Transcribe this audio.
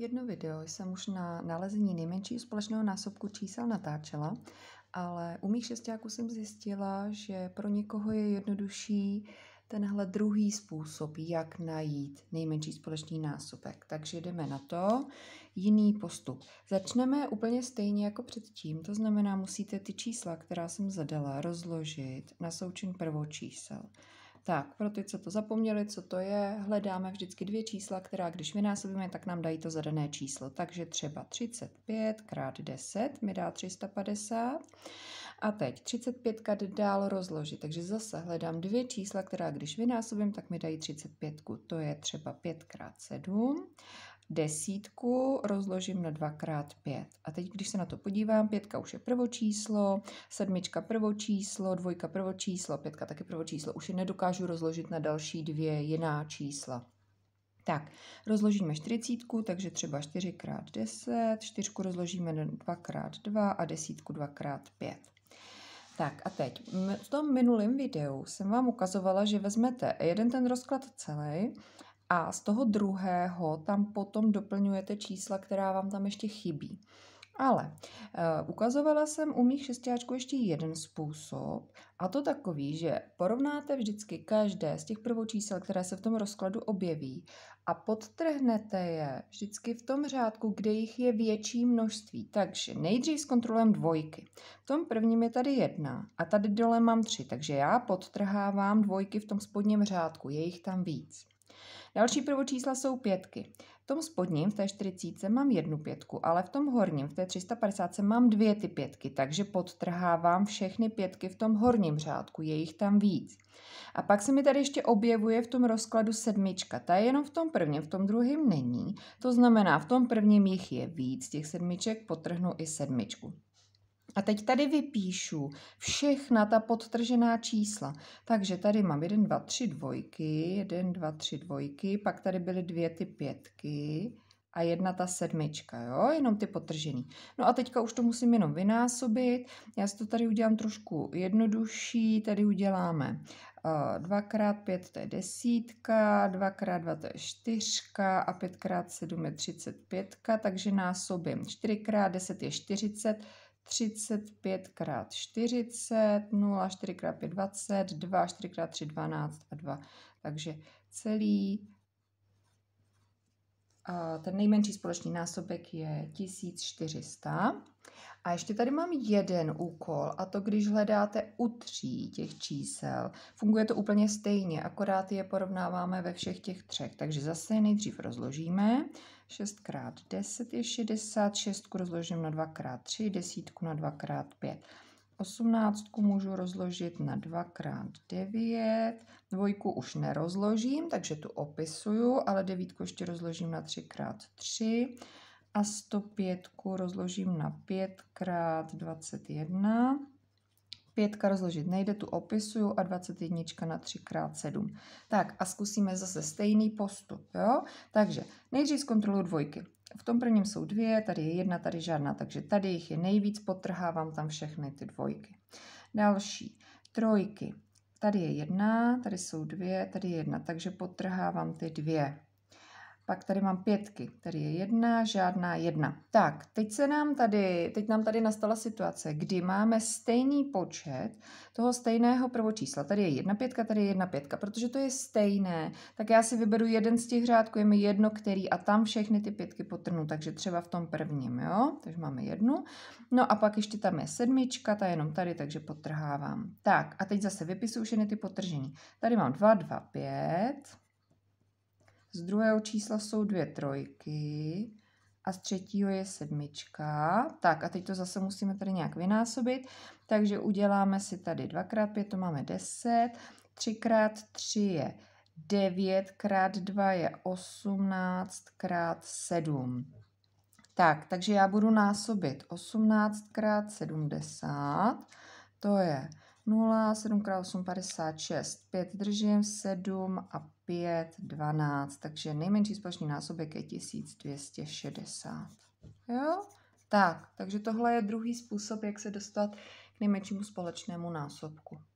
Jedno video jsem už na nalezení nejmenšího společného násobku čísel natáčela, ale u mých šestáků jsem zjistila, že pro někoho je jednodušší tenhle druhý způsob, jak najít nejmenší společný násobek. Takže jdeme na to. Jiný postup. Začneme úplně stejně jako předtím, to znamená, musíte ty čísla, která jsem zadala, rozložit na součin prvočísel. čísel. Tak, pro ty, co to zapomněli, co to je, hledáme vždycky dvě čísla, která když vynásobíme, tak nám dají to zadané číslo. Takže třeba 35 krát 10 mi dá 350. A teď 35 jde dál rozložit, takže zase hledám dvě čísla, která když vynásobím, tak mi dají 35. To je třeba 5 krát 7 desítku rozložím na 2x5. A teď, když se na to podívám, pětka už je prvočíslo, sedmička prvočíslo, dvojka prvočíslo, pětka taky prvočíslo. Už je nedokážu rozložit na další dvě jiná čísla. Tak, rozložíme čtyřicítku, takže třeba 4 x 10, čtyřku rozložíme na 2 x 2 a desítku 2 x 5. Tak a teď, v tom minulém videu jsem vám ukazovala, že vezmete jeden ten rozklad celý a z toho druhého tam potom doplňujete čísla, která vám tam ještě chybí. Ale uh, ukazovala jsem u mých šestáčků ještě jeden způsob, a to takový, že porovnáte vždycky každé z těch prvočísel, které se v tom rozkladu objeví, a podtrhnete je vždycky v tom řádku, kde jich je větší množství. Takže nejdřív kontrolem dvojky. V tom prvním je tady jedna a tady dole mám tři, takže já podtrhávám dvojky v tom spodním řádku, je jich tam víc. Další prvočísla jsou pětky. V tom spodním, v té 40, mám jednu pětku, ale v tom horním, v té 350, mám dvě ty pětky, takže podtrhávám všechny pětky v tom horním řádku, je jich tam víc. A pak se mi tady ještě objevuje v tom rozkladu sedmička. Ta je jenom v tom prvním, v tom druhém není. To znamená, v tom prvním jich je víc, těch sedmiček potrhnu i sedmičku. A teď tady vypíšu všechna ta podtržená čísla. Takže tady mám 1, 2, 3 dvojky, 1, 2, 3 dvojky, pak tady byly dvě ty pětky a jedna ta sedmička, jo? jenom ty potržený. No a teďka už to musím jenom vynásobit. Já si to tady udělám trošku jednodušší. Tady uděláme 2x5 eh, to je desítka, 2x2 to je čtyřka a 5x7 je 35, takže násobím 4x10 je 40, 35 x 40, 0, 4 x 5, 20, 2, 4 x 3, 12 a 2. Takže celý ten nejmenší společný násobek je 1400. A ještě tady mám jeden úkol, a to když hledáte u tří těch čísel. Funguje to úplně stejně, akorát je porovnáváme ve všech těch třech. Takže zase nejdřív rozložíme. 6 x 10 je 60, 6 rozložím na 2 x 3, 10 na 2 x 5. 18 můžu rozložit na 2 x 9. Dvojku už nerozložím, takže tu opisuju, ale devítku ještě rozložím na 3 x 3. A 105 rozložím na 5 x 21. Pětka rozložit nejde, tu opisuju a 21 na 3x7. Tak a zkusíme zase stejný postup, jo? Takže nejdřív zkontroluji dvojky. V tom prvním jsou dvě, tady je jedna, tady žádná, takže tady jich je nejvíc, potrhávám tam všechny ty dvojky. Další, trojky. Tady je jedna, tady jsou dvě, tady je jedna, takže potrhávám ty dvě. Pak tady mám pětky, tady je jedna, žádná jedna. Tak, teď se nám tady, teď nám tady nastala situace, kdy máme stejný počet toho stejného prvočísla. Tady je jedna pětka, tady je jedna pětka. Protože to je stejné, tak já si vyberu jeden z těch řádků, je mi jedno, který a tam všechny ty pětky potrnu. Takže třeba v tom prvním, jo? Takže máme jednu. No a pak ještě tam je sedmička, ta je jenom tady, takže potrhávám. Tak, a teď zase vypisuju všechny ty potržení. Tady mám dva, dva pět. Z druhého čísla jsou dvě trojky a z třetího je sedmička. Tak a teď to zase musíme tady nějak vynásobit. Takže uděláme si tady dvakrát pět, to máme deset, třikrát tři je devět, krát dva je osmnáct, krát sedm. Tak, takže já budu násobit 18 x 70, to je 0, 7 x 8, 56, 5 držím, 7 a 5, 12, takže nejmenší společný násobek je 1260. Jo? Tak, takže tohle je druhý způsob, jak se dostat k nejmenšímu společnému násobku.